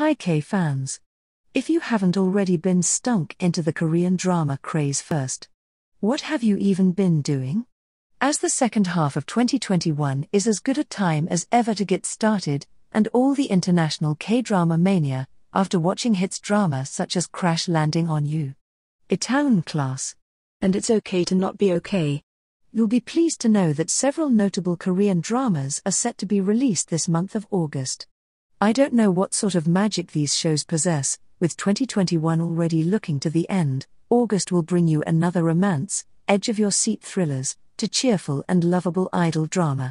Hi K fans. If you haven't already been stunk into the Korean drama craze first, what have you even been doing? As the second half of 2021 is as good a time as ever to get started, and all the international K drama mania, after watching hits drama such as Crash Landing on You, Itaewon Class, and It's Okay to Not Be Okay. You'll be pleased to know that several notable Korean dramas are set to be released this month of August. I don't know what sort of magic these shows possess, with 2021 already looking to the end, August will bring you another romance, edge of your seat thrillers, to cheerful and lovable idol drama.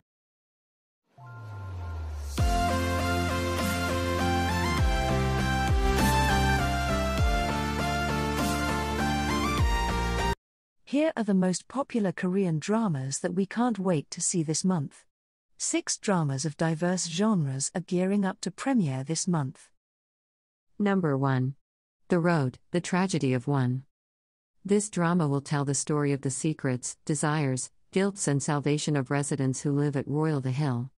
Here are the most popular Korean dramas that we can't wait to see this month. Six dramas of diverse genres are gearing up to premiere this month. Number 1. The Road The Tragedy of One. This drama will tell the story of the secrets, desires, guilts, and salvation of residents who live at Royal the Hill.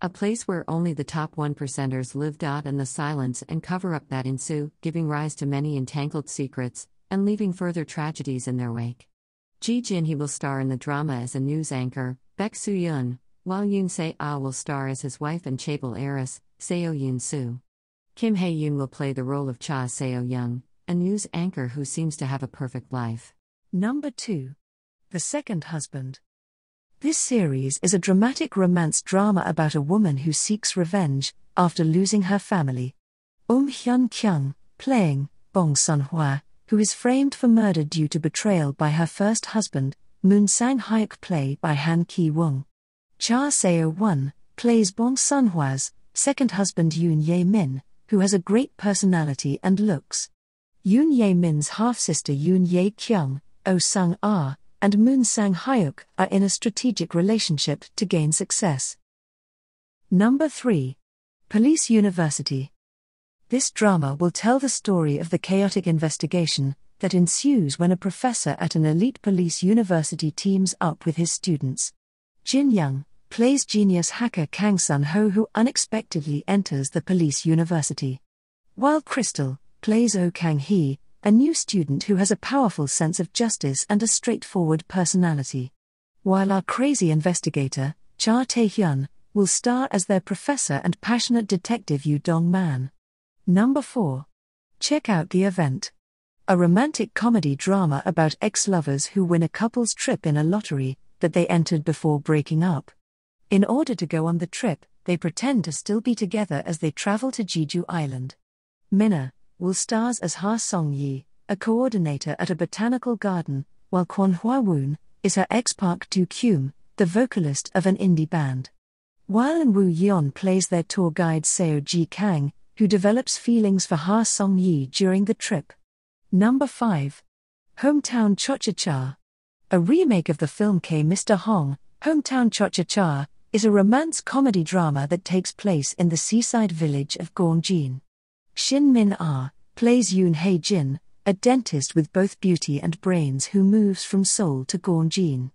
A place where only the top 1%ers live. And the silence and cover up that ensue, giving rise to many entangled secrets, and leaving further tragedies in their wake. Ji Jin he will star in the drama as a news anchor, Baek Soo Yun, while Yoon Se Ah will star as his wife and Chaebol heiress, Seo Yoon Soo. Kim Hae Yoon will play the role of Cha Seo Young, a news anchor who seems to have a perfect life. Number 2. The Second Husband. This series is a dramatic romance drama about a woman who seeks revenge after losing her family. Um Hyun Kyung, playing Bong Sun Hwa, who is framed for murder due to betrayal by her first husband, Moon Sang Hyuk, played by Han Ki Wong. Cha Seo Won plays Bong Hwa's second husband Yoon Ye Min, who has a great personality and looks. Yoon Ye Min's half sister Yoon Ye Kyung, Oh Sung Ah, and Moon Sang Hyuk are in a strategic relationship to gain success. Number 3. Police University. This drama will tell the story of the chaotic investigation that ensues when a professor at an elite police university teams up with his students. Jin Young, plays genius hacker Kang Sun Ho, who unexpectedly enters the police university. While Crystal, plays Oh Kang Hee, a new student who has a powerful sense of justice and a straightforward personality. While our crazy investigator, Cha Tae Hyun, will star as their professor and passionate detective Yu Dong Man. Number 4. Check out the event. A romantic comedy drama about ex lovers who win a couple's trip in a lottery, that they entered before breaking up. In order to go on the trip, they pretend to still be together as they travel to Jeju Island. Minna will stars as Ha Song Yi, a coordinator at a botanical garden, while Kwon Hwa Woon is her ex Park Du Kyum, the vocalist of an indie band. While and Woo Yeon plays their tour guide Seo Ji Kang, who develops feelings for Ha Song Yi during the trip. Number 5. Hometown Cha. A remake of the film K. Mr. Hong, Hometown Cha Cha Cha, is a romance comedy drama that takes place in the seaside village of Gongjin. Shin Min Ah plays Yoon Hae Jin, a dentist with both beauty and brains who moves from Seoul to Gongjin.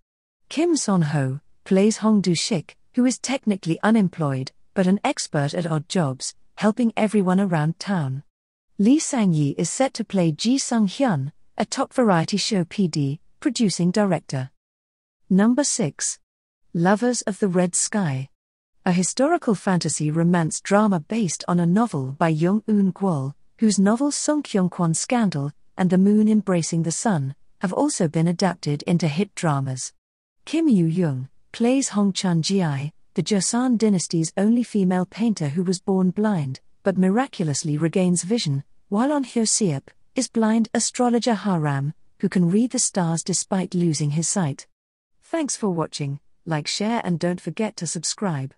Kim Son Ho plays Hong Du Shik, who is technically unemployed, but an expert at odd jobs, helping everyone around town. Lee Sang Yi is set to play Ji Sung Hyun, a top variety show PD, producing director. Number 6. Lovers of the Red Sky. A historical fantasy romance drama based on a novel by Jung Eun Gwol, whose novels kyung Kwon Scandal and The Moon Embracing the Sun have also been adapted into hit dramas. Kim Yoo Young plays Hong Chan Ji, the Joseon dynasty's only female painter who was born blind, but miraculously regains vision, while on Hyo-seop is blind astrologer Haram, who can read the stars despite losing his sight. Thanks for watching, like, share, and don't forget to subscribe.